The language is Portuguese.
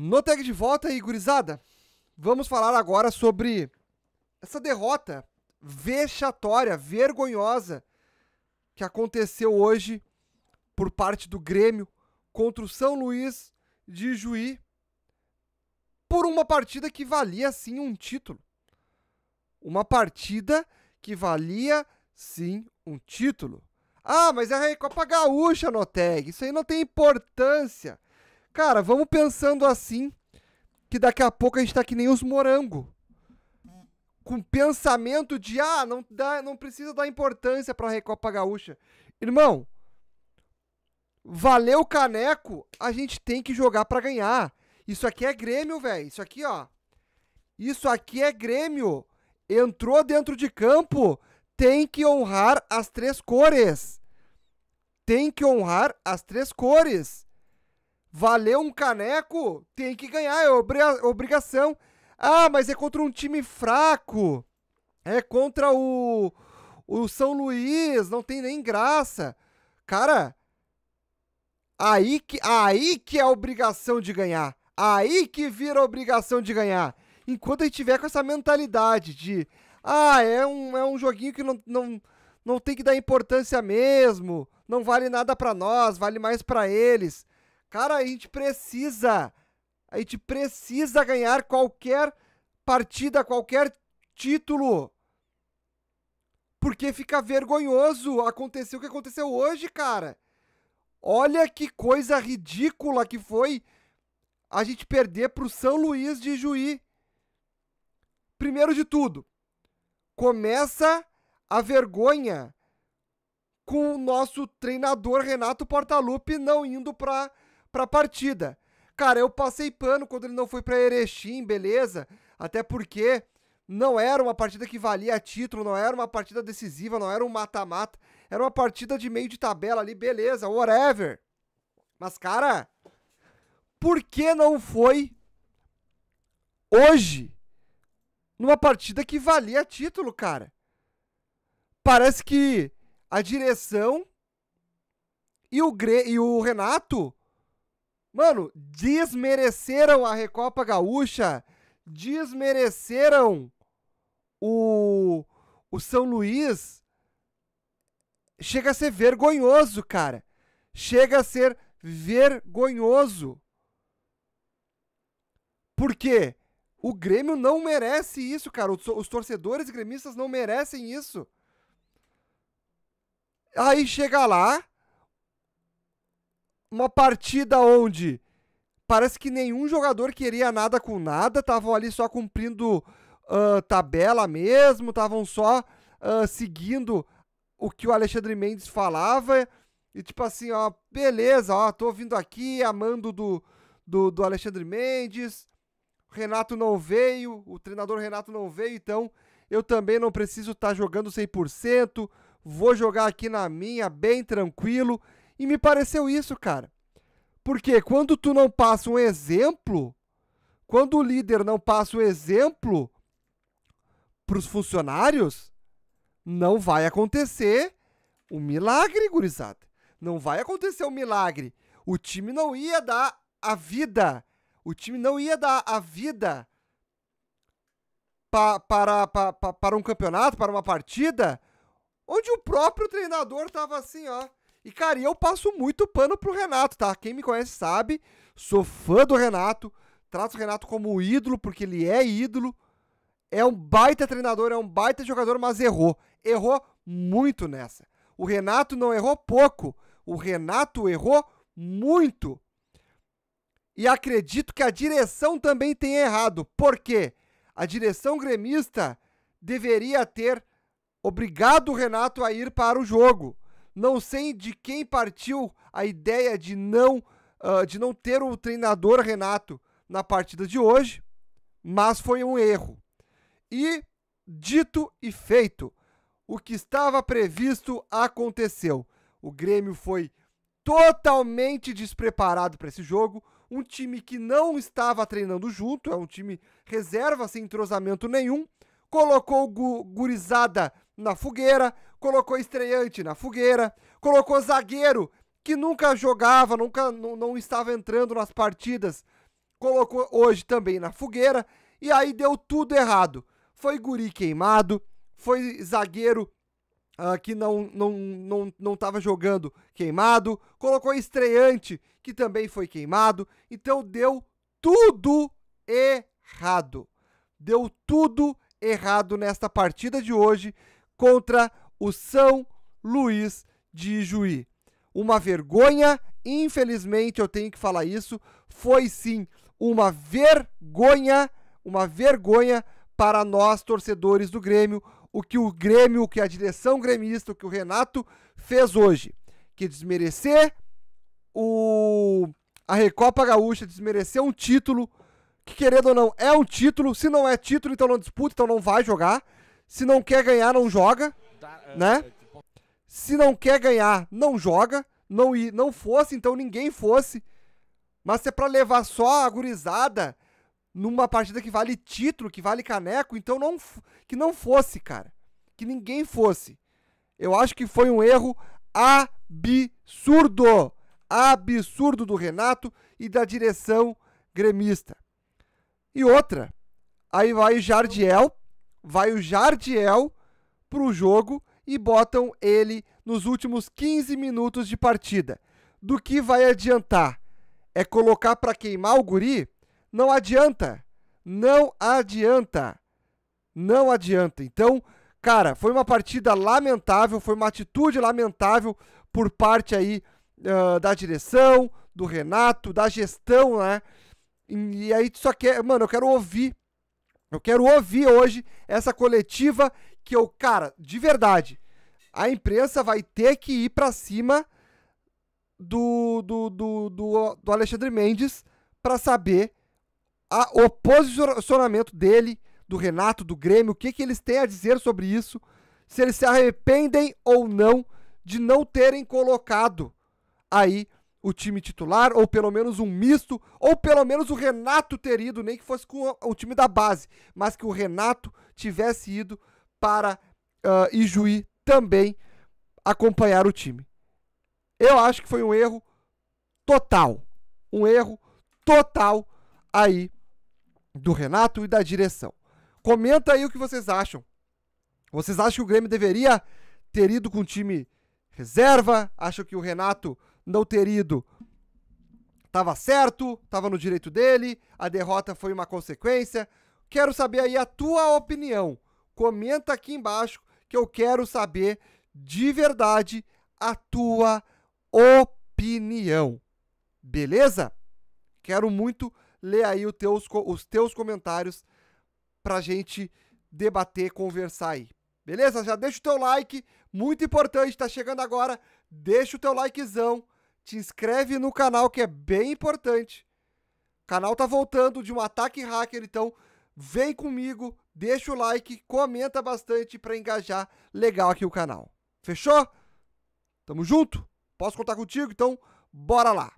No tag de volta, gurizada. vamos falar agora sobre essa derrota vexatória, vergonhosa que aconteceu hoje por parte do Grêmio contra o São Luís de Juí por uma partida que valia sim um título. Uma partida que valia sim um título. Ah, mas é a Copa Gaúcha, Noteg. Isso aí não tem importância. Cara, vamos pensando assim, que daqui a pouco a gente tá que nem os morango. Com pensamento de, ah, não, dá, não precisa dar importância pra Recopa Gaúcha. Irmão, valeu caneco, a gente tem que jogar para ganhar. Isso aqui é Grêmio, velho. Isso aqui, ó. Isso aqui é Grêmio. Entrou dentro de campo, tem que honrar as três cores. Tem que honrar as três cores. Valeu um caneco, tem que ganhar, é obrigação. Ah, mas é contra um time fraco. É contra o, o São Luís, não tem nem graça. Cara, aí que, aí que é a obrigação de ganhar. Aí que vira a obrigação de ganhar. Enquanto a gente tiver com essa mentalidade de, ah, é um, é um joguinho que não, não, não tem que dar importância mesmo, não vale nada para nós, vale mais para eles. Cara, a gente precisa. A gente precisa ganhar qualquer partida, qualquer título. Porque fica vergonhoso. Aconteceu o que aconteceu hoje, cara. Olha que coisa ridícula que foi a gente perder para o São Luís de Juí. Primeiro de tudo, começa a vergonha com o nosso treinador Renato Portaluppi não indo para para a partida. Cara, eu passei pano quando ele não foi para Erechim, beleza? Até porque não era uma partida que valia título, não era uma partida decisiva, não era um mata-mata, era uma partida de meio de tabela ali, beleza, whatever. Mas, cara, por que não foi hoje numa partida que valia título, cara? Parece que a direção e o, Gre e o Renato Mano, desmereceram a Recopa Gaúcha, desmereceram o, o São Luís. Chega a ser vergonhoso, cara. Chega a ser vergonhoso. Por quê? O Grêmio não merece isso, cara. Os, torcedores gremistas não merecem isso. Aí chega lá, uma partida onde parece que nenhum jogador queria nada com nada, estavam ali só cumprindo uh, tabela mesmo, estavam só uh, seguindo o que o Alexandre Mendes falava. E tipo assim, ó, beleza, ó, tô vindo aqui, amando do, do, do Alexandre Mendes. Renato não veio, o treinador Renato não veio, então eu também não preciso estar tá jogando 100%, vou jogar aqui na minha, bem tranquilo. E me pareceu isso, cara. Porque quando tu não passa um exemplo, quando o líder não passa um exemplo para os funcionários, não vai acontecer o um milagre, gurizada. Não vai acontecer o um milagre. O time não ia dar a vida. O time não ia dar a vida pa, para, pa, para um campeonato, para uma partida, onde o próprio treinador tava assim, ó. E, cara, eu passo muito pano pro Renato, tá? Quem me conhece sabe, sou fã do Renato, trato o Renato como ídolo, porque ele é ídolo. É um baita treinador, é um baita jogador, mas errou. Errou muito nessa. O Renato não errou pouco. O Renato errou muito. E acredito que a direção também tem errado. Por quê? A direção gremista deveria ter obrigado o Renato a ir para o jogo. Não sei de quem partiu a ideia de não, uh, de não ter o treinador Renato na partida de hoje, mas foi um erro. E dito e feito, o que estava previsto aconteceu. O Grêmio foi totalmente despreparado para esse jogo. Um time que não estava treinando junto, é um time reserva sem entrosamento nenhum. Colocou gurizada na fogueira, colocou estreante na fogueira, colocou zagueiro que nunca jogava, nunca não, não estava entrando nas partidas, colocou hoje também na fogueira e aí deu tudo errado. Foi guri queimado, foi zagueiro uh, que não não não não estava jogando queimado, colocou estreante que também foi queimado, então deu tudo errado. Deu tudo errado nesta partida de hoje contra o São Luís de Juí. Uma vergonha, infelizmente eu tenho que falar isso, foi sim uma vergonha, uma vergonha para nós torcedores do Grêmio, o que o Grêmio, o que a direção gremista, o que o Renato fez hoje, que desmerecer o a Recopa Gaúcha, desmerecer um título que querendo ou não é um título, se não é título então não disputa, então não vai jogar, se não quer ganhar, não joga, é, né? É, se não quer ganhar, não joga. Não, não fosse, então ninguém fosse. Mas se é pra levar só a gurizada numa partida que vale título, que vale caneco, então não que não fosse, cara. Que ninguém fosse. Eu acho que foi um erro absurdo. Absurdo do Renato e da direção gremista. E outra, aí vai Jardiel, vai o Jardiel pro jogo e botam ele nos últimos 15 minutos de partida. Do que vai adiantar? É colocar para queimar o guri? Não adianta. Não adianta. Não adianta. Então, cara, foi uma partida lamentável, foi uma atitude lamentável por parte aí uh, da direção, do Renato, da gestão, né? E aí tu só quer, mano, eu quero ouvir eu quero ouvir hoje essa coletiva que eu, cara, de verdade, a imprensa vai ter que ir para cima do, do, do, do, do Alexandre Mendes para saber a, o posicionamento dele, do Renato, do Grêmio, o que, que eles têm a dizer sobre isso, se eles se arrependem ou não de não terem colocado aí o time titular, ou pelo menos um misto, ou pelo menos o Renato ter ido, nem que fosse com o time da base, mas que o Renato tivesse ido para uh, Ijuí também acompanhar o time. Eu acho que foi um erro total. Um erro total aí do Renato e da direção. Comenta aí o que vocês acham. Vocês acham que o Grêmio deveria ter ido com o time reserva, acho que o Renato não ter ido estava certo, estava no direito dele, a derrota foi uma consequência. Quero saber aí a tua opinião. Comenta aqui embaixo que eu quero saber de verdade a tua opinião. Beleza? Quero muito ler aí teus, os teus comentários pra gente debater, conversar aí. Beleza? Já deixa o teu like, muito importante, tá chegando agora, deixa o teu likezão, te inscreve no canal que é bem importante. O canal tá voltando de um ataque hacker, então vem comigo, deixa o like, comenta bastante para engajar legal aqui o canal. Fechou? Tamo junto? Posso contar contigo? Então, bora lá!